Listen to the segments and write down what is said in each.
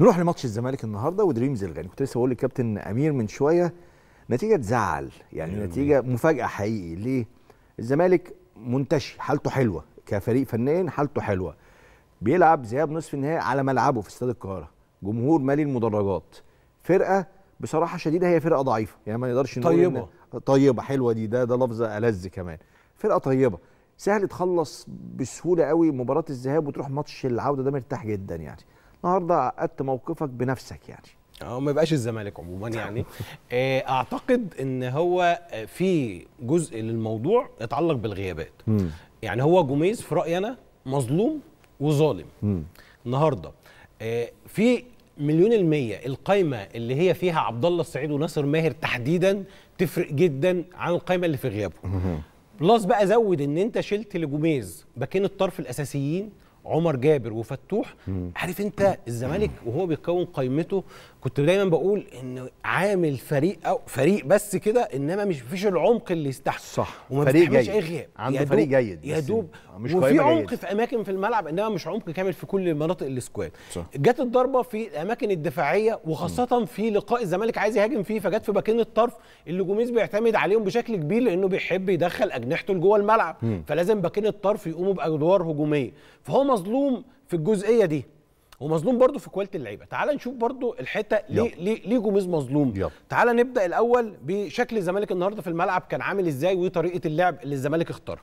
نروح لماتش الزمالك النهارده ودريمز الغاني كنت لسه بقول للكابتن امير من شويه نتيجه تزعل يعني نتيجه مفاجاه حقيقي ليه الزمالك منتشي حالته حلوه كفريق فنان حالته حلوه بيلعب ذهاب نصف النهائي على ملعبه في استاد القاهره جمهور مالي المدرجات فرقه بصراحه شديده هي فرقه ضعيفه يعني ما نقدرش نقول طيبه طيبه حلوه دي ده ده لفظ ألذ كمان فرقه طيبه سهل تخلص بسهوله قوي مباراه الذهاب وتروح ماتش العوده ده مرتاح جدا يعني النهارده عقدت موقفك بنفسك يعني اه ما يبقاش الزمالك عموما نعم. يعني آه، اعتقد ان هو في جزء للموضوع يتعلق بالغيابات يعني هو جوميز في رايي انا مظلوم وظالم النهارده آه، في مليون المية القايمة اللي هي فيها عبد الله السعيد وناصر ماهر تحديدا تفرق جدا عن القايمة اللي في غيابه. بلس بقى زود ان انت شلت لجوميز باكين الطرف الاساسيين عمر جابر وفتوح عارف انت الزمالك وهو بيكون قائمته كنت دايما بقول ان عامل فريق او فريق بس كده انما مش فيش العمق اللي يستحق صح وما فريق جيد اي غياب عنده فريق جيد يا دوب آه، مش وفي عمق في اماكن في الملعب انما مش عمق كامل في كل مناطق السكواد جت الضربه في الاماكن الدفاعيه وخاصه مم. في لقاء الزمالك عايز يهاجم فيه فجت في باكين الطرف اللي جوميز بيعتمد عليهم بشكل كبير لانه بيحب يدخل اجنحته لجوه الملعب مم. فلازم باكين الطرف يقوموا بادوار هجوميه فهو مظلوم في الجزئيه دي ومظلوم برضو في كواليتي اللعيبه تعال نشوف برضو الحته ليه ليه ليه جوميز مظلوم يب. تعال نبدا الاول بشكل الزمالك النهارده في الملعب كان عامل ازاي وطريقه اللعب اللي الزمالك اختارها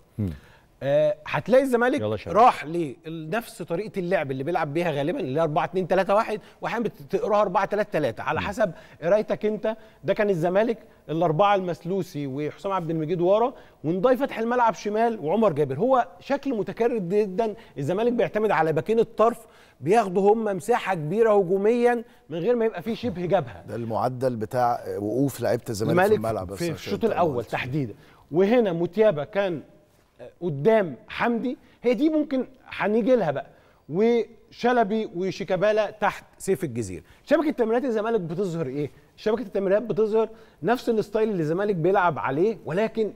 آه، هتلاقي الزمالك راح لنفس طريقه اللعب اللي بيلعب بيها غالبا اللي هي 4 2 3 1 واحيانا بتقراها 4 3 3 على حسب قرايتك انت ده كان الزمالك الاربعه المسلوسي وحسام عبد المجيد ورا ونضاي فتح الملعب شمال وعمر جابر هو شكل متكرر جدا الزمالك بيعتمد على باكين الطرف بياخدوا هم مساحه كبيره هجوميا من غير ما يبقى فيه شبه جبهه ده المعدل بتاع وقوف لعيبه الزمالك في الملعب في الشوط الاول تحديدا وهنا متيابه كان قدام حمدي هي دي ممكن هنيجي لها بقى وشلبي وشيكابالا تحت سيف الجزيره شبكه تمريرات الزمالك بتظهر ايه شبكه التمريرات بتظهر نفس الستايل اللي الزمالك بيلعب عليه ولكن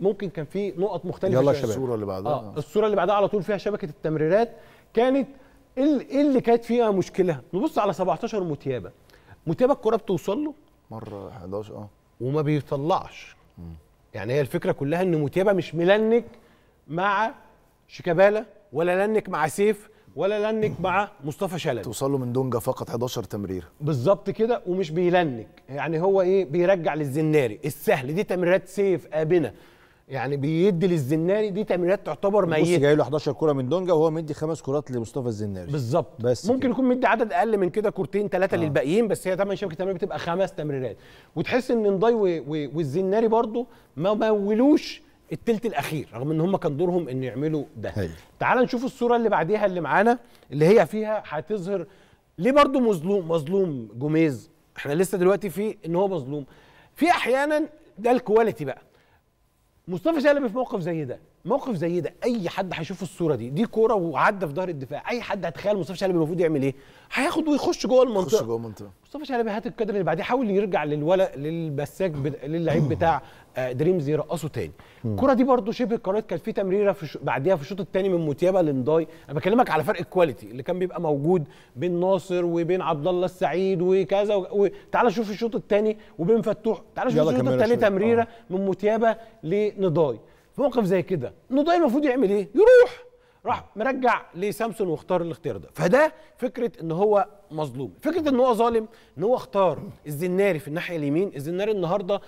ممكن كان في نقط مختلفه يلا شباب الصوره اللي بعدها آه. الصوره اللي بعدها على طول فيها شبكه التمريرات كانت ايه اللي كانت فيها مشكله نبص على 17 متيابه متيابه الكره بتوصل له مره 11 اه وما بيطلعش م. يعني هي الفكره كلها ان متيابه مش ملنك مع شيكابالا ولا لنك مع سيف ولا لنك مع مصطفى شلبي توصل له من دونجا فقط 11 تمريره بالظبط كده ومش بيلنك يعني هو ايه بيرجع للزناري السهل دي تمريرات سيف ابنا يعني بيدي للزناري دي تمريرات تعتبر ميته بص جاي له 11 كوره من دونجا وهو مدي خمس كرات لمصطفى الزناري بالظبط بس ممكن كده. يكون مدي عدد اقل من كده كورتين ثلاثه آه. للباقيين بس هي ثمان شبكه تمرير بتبقى خمس تمريرات وتحس ان نضاي والزناري برضو ما مولوش التلت الاخير رغم ان هم كان دورهم ان يعملوا ده هي. تعال نشوف الصوره اللي بعديها اللي معانا اللي هي فيها هتظهر ليه برضه مظلوم مظلوم جوميز احنا لسه دلوقتي في ان هو مظلوم في احيانا ده الكواليتي بقى مصطفى شلبي في موقف زي ده موقف زي ده اي حد هيشوف الصوره دي دي كوره وعدى في ظهر الدفاع اي حد هيتخيل مصطفى شلبي المفروض يعمل ايه هياخد ويخش جوه المنطقه يخش جوه المنطقه مصطفى شلبي هات الكادر اللي بعديه حاول يرجع للولا للبساك للعيب بتاع آه، دريمز يرقصوا تاني الكره دي برده شبه قررت كانت في تمريره في شو... بعديها في الشوط الثاني من موتيابا لنداي انا بكلمك على فرق الكواليتي اللي كان بيبقى موجود بين ناصر وبين عبد الله السعيد وكذا و... و... تعال شوف الشوط الثاني وبين فتوح تعال شوف الشوط الثاني تمريره آه. من موتيابا لنداي في موقف زي كده نداي المفروض يعمل ايه يروح راح مرجع لسامسون واختار الاختيار ده فده فكره ان هو مظلوم فكره ان هو ظالم ان هو اختار الزناري في الناحيه اليمين الزناري النهارده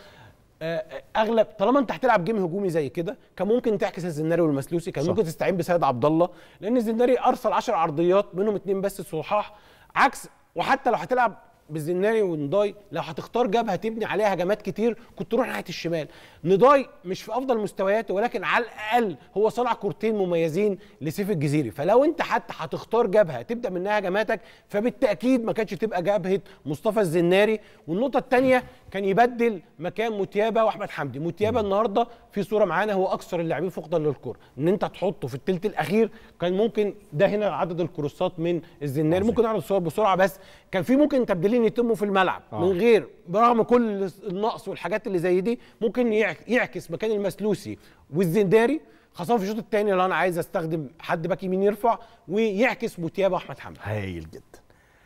آه، آه، اغلب طالما انت هتلعب جيم هجومي زي كده كان ممكن تعكس الزناري والمسلوسي كان صح. ممكن تستعين بسيد عبد الله لان الزناري ارسل 10 عرضيات منهم اثنين بس صحاح عكس وحتى لو هتلعب بالزناري ونضاي لو هتختار جبهه تبني عليها هجمات كتير كنت تروح ناحيه الشمال نضاي مش في افضل مستوياته ولكن على الاقل هو صنع كورتين مميزين لسيف الجزيري فلو انت حتى هتختار جبهه تبدا منها هجماتك فبالتاكيد ما كانتش تبقى جبهه مصطفى الزناري والنقطه الثانيه كان يبدل مكان متيابه واحمد حمدي متيابه النهارده في صوره معانا هو اكثر اللاعبين فقدا للكره ان انت تحطه في الثلث الاخير كان ممكن ده هنا عدد الكروسات من الزناري ممكن اعرض الصور بسرعه بس كان في ممكن تبديلين ممكن يتموا في الملعب آه. من غير برغم كل النقص والحاجات اللي زي دي ممكن يعكس مكان المسلوسي والزنداري خاصه في الشوط الثاني لو انا عايز استخدم حد باك يمين يرفع ويعكس بوتيابا احمد حمدي هايل جدا